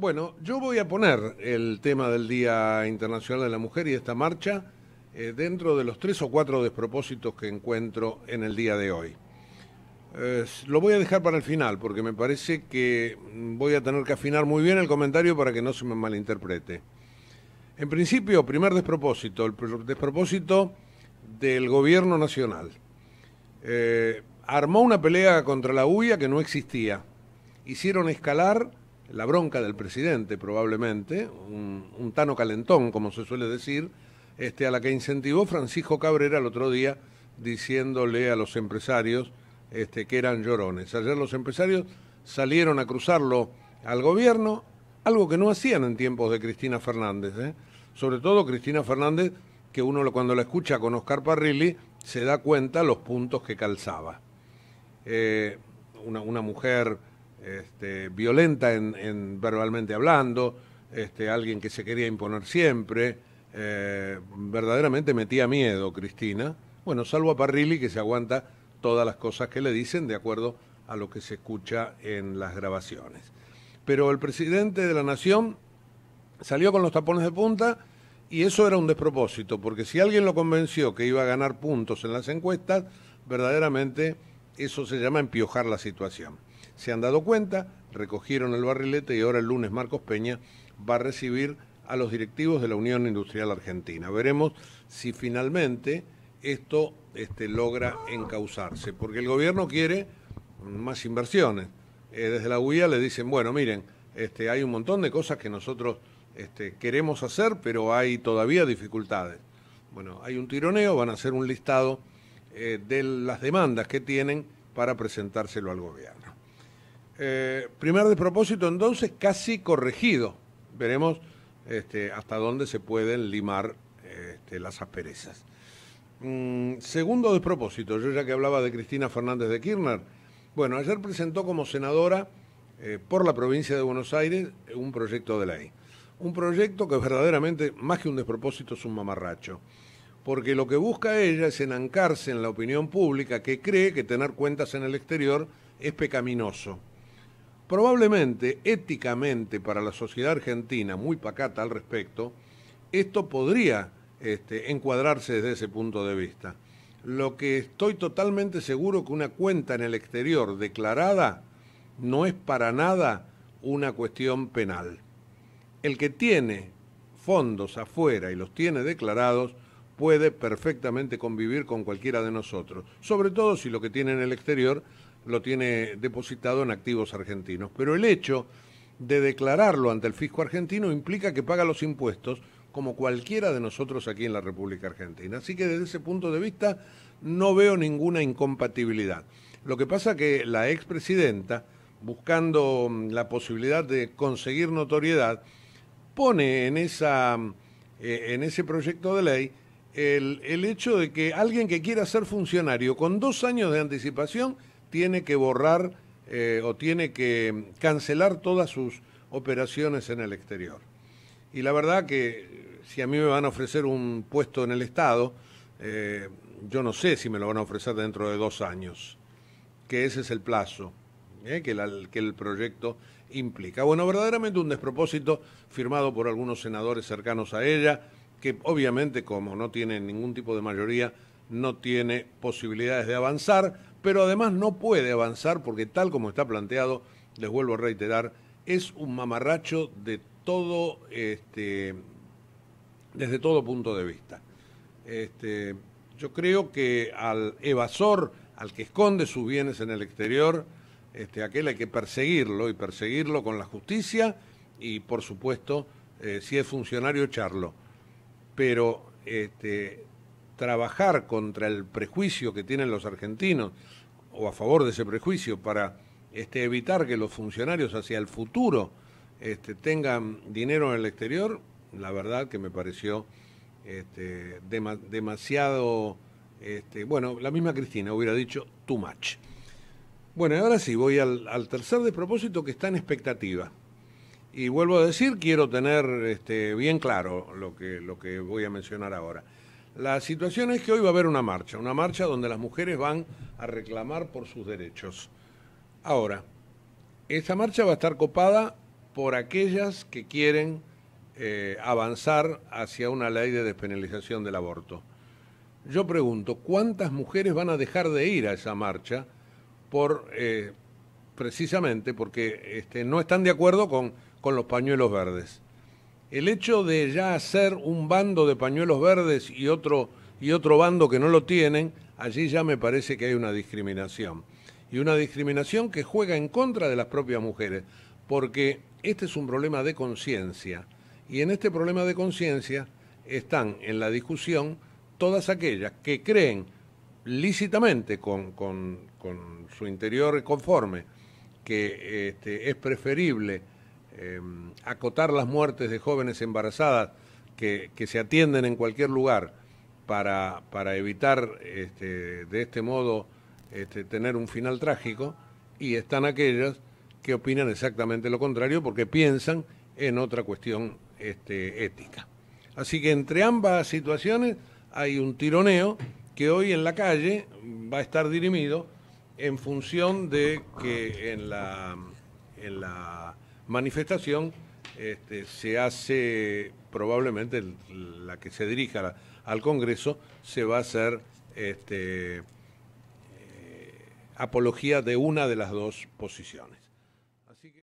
Bueno, yo voy a poner el tema del Día Internacional de la Mujer y esta marcha eh, dentro de los tres o cuatro despropósitos que encuentro en el día de hoy. lo voy a dejar para el final porque me parece que voy a tener que afinar muy bien el comentario para que no se me malinterprete. En principio, primer despropósito, el despropósito del gobierno nacional. Eh, armó una pelea contra la UIA que no existía. Hicieron escalar la bronca del presidente probablemente, un, tano calentón, como se suele decir, este, a la que incentivó Francisco Cabrera el otro día diciéndole a los empresarios este, que eran llorones. Ayer los empresarios salieron a cruzarlo al gobierno, algo que no hacían en tiempos de Cristina Fernández. ¿eh? Sobre todo Cristina Fernández, que uno cuando la escucha con Oscar Parrilli se da cuenta los puntos que calzaba. Eh, una mujer este, violenta en, verbalmente hablando, este, alguien que se quería imponer siempre. Eh, verdaderamente metía miedo Cristina. Bueno, salvo a Parrilli que se aguanta todas las cosas que le dicen de acuerdo a lo que se escucha en las grabaciones. Pero el presidente de la Nación salió con los tapones de punta y eso era un despropósito, porque si alguien lo convenció que iba a ganar puntos en las encuestas, verdaderamente eso se llama empiojar la situación se han dado cuenta, recogieron el barrilete y ahora el lunes Marcos Peña va a recibir a los directivos de la Unión Industrial Argentina. Veremos si finalmente esto este, logra encauzarse, porque el gobierno quiere más inversiones. Eh, desde la UIA le dicen, bueno, miren, este, hay un montón de cosas que nosotros este, queremos hacer, pero hay todavía dificultades. Bueno, hay un tironeo, van a hacer un listado eh, de las demandas que tienen para presentárselo al gobierno. Eh, primer despropósito, entonces, casi corregido. Veremos este, hasta dónde se pueden limar este, las asperezas. Mm, segundo despropósito, yo ya que hablaba de Cristina Fernández de Kirchner, bueno, ayer presentó como senadora eh, por la provincia de Buenos Aires un proyecto de ley. Un proyecto que verdaderamente, más que un despropósito, es un mamarracho. Porque lo que busca ella es enancarse en la opinión pública que cree que tener cuentas en el exterior es pecaminoso Probablemente, éticamente, para la sociedad argentina, muy pacata al respecto, esto podría este, encuadrarse desde ese punto de vista. Lo que estoy totalmente seguro que una cuenta en el exterior declarada no es para nada una cuestión penal. El que tiene fondos afuera y los tiene declarados puede perfectamente convivir con cualquiera de nosotros, sobre todo si lo que tiene en el exterior lo tiene depositado en activos argentinos. Pero el hecho de declararlo ante el fisco argentino implica que paga los impuestos como cualquiera de nosotros aquí en la República Argentina. Así que desde ese punto de vista no veo ninguna incompatibilidad. Lo que pasa que la expresidenta, buscando mm, la posibilidad de conseguir notoriedad, pone en, esa, eh, en ese proyecto de ley el, el hecho de que alguien que quiera ser funcionario con dos años de anticipación tiene que borrar eh, o tiene que cancelar todas sus operaciones en el exterior. Y la verdad que eh, si a mí me van a ofrecer un puesto en el Estado, eh, yo no sé si me lo van a ofrecer dentro de dos años, que ese es el plazo que, que el proyecto implica. Bueno, verdaderamente un despropósito firmado por algunos senadores cercanos a ella, que obviamente como no tiene ningún tipo de mayoría, no tiene posibilidades de avanzar pero además no puede avanzar porque tal como está planteado, les vuelvo a reiterar, es un mamarracho de todo, este, desde todo punto de vista. Este, yo creo que al evasor, al que esconde sus bienes en el exterior, este, aquel hay que perseguirlo y perseguirlo con la justicia y por supuesto, eh, si es funcionario, echarlo. Pero este, trabajar contra el prejuicio que tienen los argentinos o a favor de ese prejuicio para este, evitar que los funcionarios hacia el futuro este, tengan dinero en el exterior, la verdad que me pareció este, demasiado, este, bueno, la misma Cristina hubiera dicho too much. Bueno, ahora sí, voy al, tercer despropósito que está en expectativa. Y vuelvo a decir, quiero tener este bien claro lo que, lo que voy a mencionar ahora. La situación es que hoy va a haber una marcha, una marcha donde las mujeres van a reclamar por sus derechos. Ahora, esa marcha va a estar copada por aquellas que quieren eh, avanzar hacia una ley de despenalización del aborto. Yo pregunto, ¿cuántas mujeres van a dejar de ir a esa marcha por eh, precisamente porque este, no están de acuerdo con los pañuelos verdes? el hecho de ya hacer un bando de pañuelos verdes y otro, y otro bando que no lo tienen, allí ya me parece que hay una discriminación. Y una discriminación que juega en contra de las propias mujeres, porque este es un problema de conciencia. Y en este problema de conciencia están en la discusión todas aquellas que creen lícitamente con, su interior conforme que este, es preferible Em, acotar las muertes de jóvenes embarazadas que, se atienden en cualquier lugar para, para evitar este, de este modo este, tener un final trágico, y están aquellas que opinan exactamente lo contrario porque piensan en otra cuestión este, ética. Así que entre ambas situaciones hay un tironeo que hoy en la calle va a estar dirimido en función de que en la manifestación este, se hace probablemente la que se dirija al Congreso, se va a hacer este, eh, apología de una de las dos posiciones.